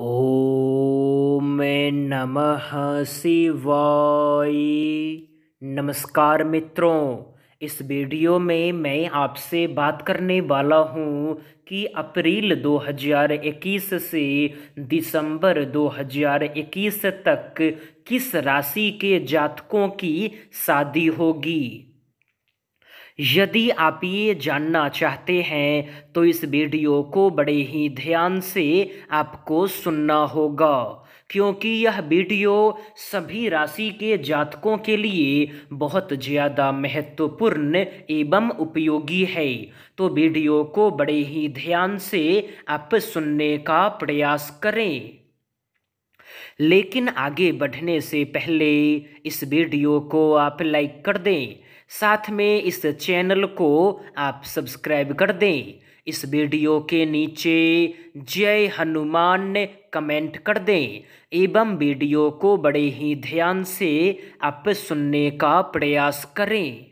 ओम नमः शिवाय नमस्कार मित्रों इस वीडियो में मैं आपसे बात करने वाला हूँ कि अप्रैल 2021 से दिसंबर 2021 तक किस राशि के जातकों की शादी होगी यदि आप ये जानना चाहते हैं तो इस वीडियो को बड़े ही ध्यान से आपको सुनना होगा क्योंकि यह वीडियो सभी राशि के जातकों के लिए बहुत ज़्यादा महत्वपूर्ण एवं उपयोगी है तो वीडियो को बड़े ही ध्यान से आप सुनने का प्रयास करें लेकिन आगे बढ़ने से पहले इस वीडियो को आप लाइक कर दें साथ में इस चैनल को आप सब्सक्राइब कर दें इस वीडियो के नीचे जय हनुमान कमेंट कर दें एवं वीडियो को बड़े ही ध्यान से आप सुनने का प्रयास करें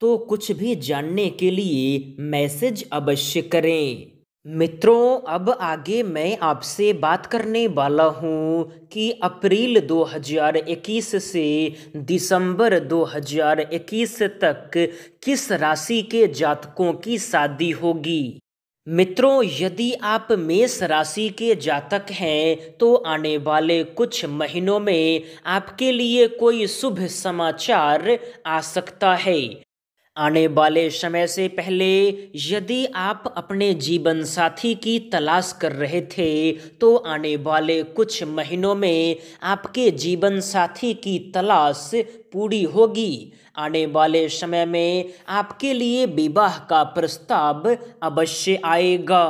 तो कुछ भी जानने के लिए मैसेज अवश्य करें मित्रों अब आगे मैं आपसे बात करने वाला हूँ कि अप्रैल 2021 से दिसंबर 2021 तक किस राशि के जातकों की शादी होगी मित्रों यदि आप मेष राशि के जातक हैं तो आने वाले कुछ महीनों में आपके लिए कोई शुभ समाचार आ सकता है आने वाले समय से पहले यदि आप अपने जीवन साथी की तलाश कर रहे थे तो आने वाले कुछ महीनों में आपके जीवन साथी की तलाश पूरी होगी आने वाले समय में आपके लिए विवाह का प्रस्ताव अवश्य आएगा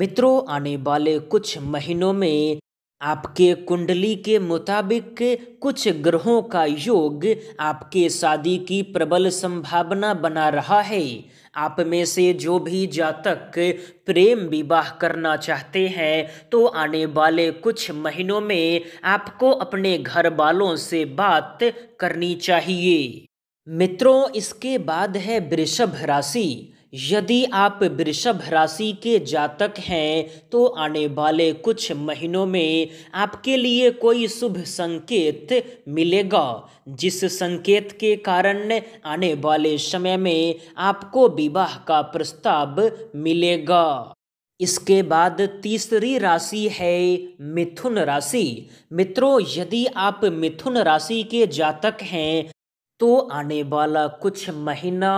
मित्रों आने वाले कुछ महीनों में आपके कुंडली के मुताबिक कुछ ग्रहों का योग आपके शादी की प्रबल संभावना बना रहा है आप में से जो भी जातक प्रेम विवाह करना चाहते हैं तो आने वाले कुछ महीनों में आपको अपने घर वालों से बात करनी चाहिए मित्रों इसके बाद है वृषभ राशि यदि आप वृषभ राशि के जातक हैं तो आने वाले कुछ महीनों में आपके लिए कोई शुभ संकेत मिलेगा जिस संकेत के कारण आने वाले समय में आपको विवाह का प्रस्ताव मिलेगा इसके बाद तीसरी राशि है मिथुन राशि मित्रों यदि आप मिथुन राशि के जातक हैं तो आने वाला कुछ महीना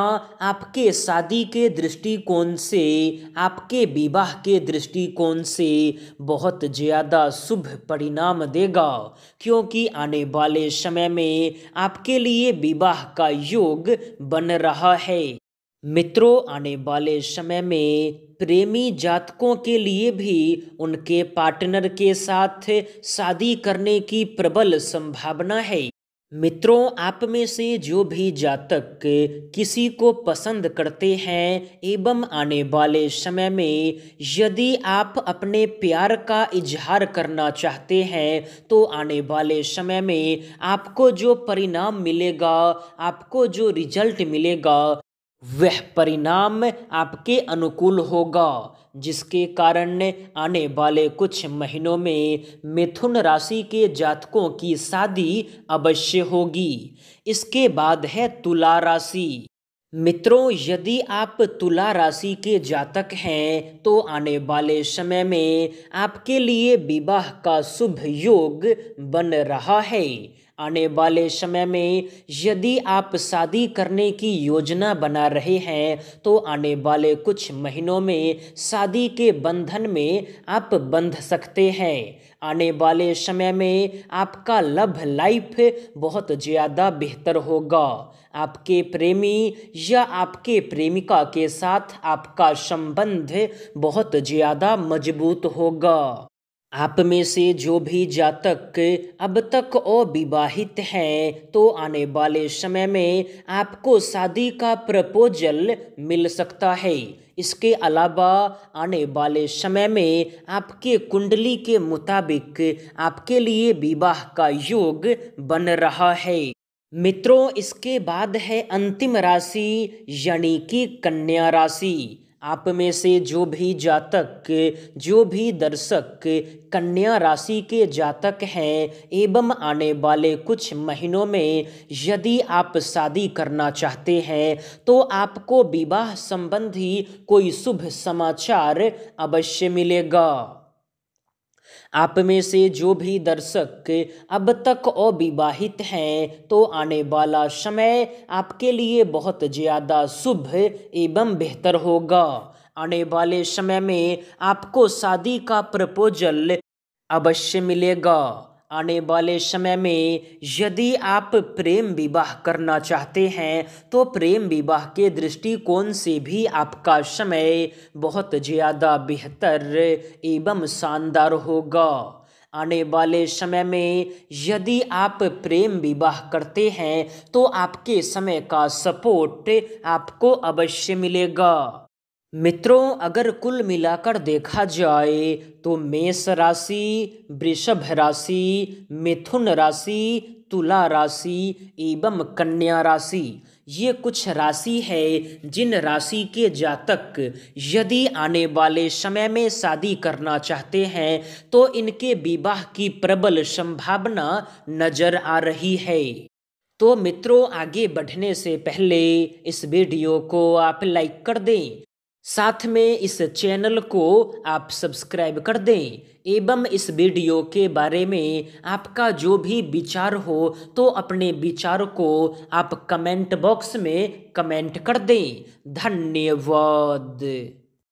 आपके शादी के दृष्टिकोण से आपके विवाह के दृष्टिकोण से बहुत ज़्यादा शुभ परिणाम देगा क्योंकि आने वाले समय में आपके लिए विवाह का योग बन रहा है मित्रों आने वाले समय में प्रेमी जातकों के लिए भी उनके पार्टनर के साथ शादी करने की प्रबल संभावना है मित्रों आप में से जो भी जातक किसी को पसंद करते हैं एवं आने वाले समय में यदि आप अपने प्यार का इजहार करना चाहते हैं तो आने वाले समय में आपको जो परिणाम मिलेगा आपको जो रिजल्ट मिलेगा वह परिणाम आपके अनुकूल होगा जिसके कारण आने वाले कुछ महीनों में मिथुन राशि के जातकों की शादी अवश्य होगी इसके बाद है तुला राशि मित्रों यदि आप तुला राशि के जातक हैं तो आने वाले समय में आपके लिए विवाह का शुभ योग बन रहा है आने वाले समय में यदि आप शादी करने की योजना बना रहे हैं तो आने वाले कुछ महीनों में शादी के बंधन में आप बंध सकते हैं आने वाले समय में आपका लव लाइफ बहुत ज़्यादा बेहतर होगा आपके प्रेमी या आपके प्रेमिका के साथ आपका संबंध बहुत ज़्यादा मजबूत होगा आप में से जो भी जातक अब तक अविवाहित हैं तो आने वाले समय में आपको शादी का प्रपोजल मिल सकता है इसके अलावा आने वाले समय में आपके कुंडली के मुताबिक आपके लिए विवाह का योग बन रहा है मित्रों इसके बाद है अंतिम राशि यानी कि कन्या राशि आप में से जो भी जातक जो भी दर्शक कन्या राशि के जातक हैं एवं आने वाले कुछ महीनों में यदि आप शादी करना चाहते हैं तो आपको विवाह संबंधी कोई शुभ समाचार अवश्य मिलेगा आप में से जो भी दर्शक अब तक अविवाहित हैं तो आने वाला समय आपके लिए बहुत ज़्यादा शुभ एवं बेहतर होगा आने वाले समय में आपको शादी का प्रपोजल अवश्य मिलेगा आने वाले समय में यदि आप प्रेम विवाह करना चाहते हैं तो प्रेम विवाह के दृष्टिकोण से भी आपका समय बहुत ज़्यादा बेहतर एवं शानदार होगा आने वाले समय में यदि आप प्रेम विवाह करते हैं तो आपके समय का सपोर्ट आपको अवश्य मिलेगा मित्रों अगर कुल मिलाकर देखा जाए तो मेष राशि वृषभ राशि मिथुन राशि तुला राशि एवं कन्या राशि ये कुछ राशि है जिन राशि के जातक यदि आने वाले समय में शादी करना चाहते हैं तो इनके विवाह की प्रबल संभावना नजर आ रही है तो मित्रों आगे बढ़ने से पहले इस वीडियो को आप लाइक कर दें साथ में इस चैनल को आप सब्सक्राइब कर दें एवं इस वीडियो के बारे में आपका जो भी विचार हो तो अपने विचार को आप कमेंट बॉक्स में कमेंट कर दें धन्यवाद